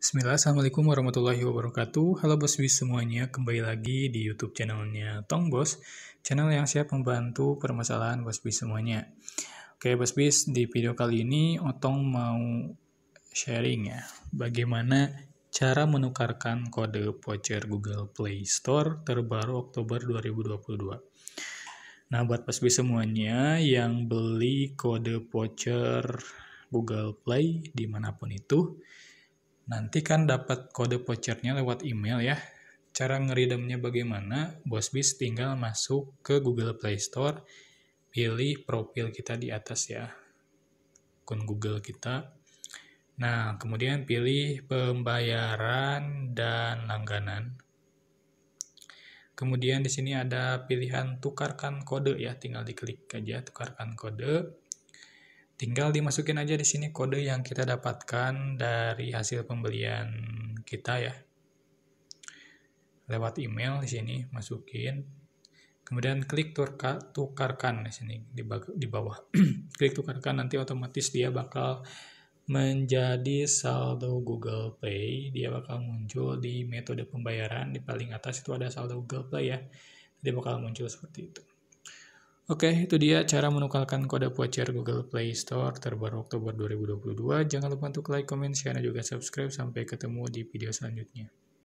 Bismillah, Assalamualaikum warahmatullahi wabarakatuh. Halo Bos bis semuanya, kembali lagi di YouTube channelnya Tong Bos, channel yang siap membantu permasalahan Bos bis semuanya. Oke Bos bis di video kali ini Otong mau sharing ya, bagaimana cara menukarkan kode voucher Google Play Store terbaru Oktober 2022. Nah, buat Bos bis semuanya yang beli kode voucher Google Play dimanapun itu, Nanti kan dapat kode vouchernya lewat email ya. Cara ngeridemnya bagaimana? bos bis tinggal masuk ke Google Play Store, pilih profil kita di atas ya. Akun Google kita. Nah, kemudian pilih pembayaran dan langganan. Kemudian di sini ada pilihan tukarkan kode ya, tinggal diklik aja tukarkan kode. Tinggal dimasukin aja di sini kode yang kita dapatkan dari hasil pembelian kita ya. Lewat email di sini masukin. Kemudian klik turka, tukarkan di sini di, di bawah. klik tukarkan nanti otomatis dia bakal menjadi saldo Google Pay, dia bakal muncul di metode pembayaran di paling atas itu ada saldo Google Play ya. Dia bakal muncul seperti itu. Oke, okay, itu dia cara menukarkan kode voucher Google Play Store terbaru Oktober 2022. Jangan lupa untuk like, comment, share, dan juga subscribe. Sampai ketemu di video selanjutnya.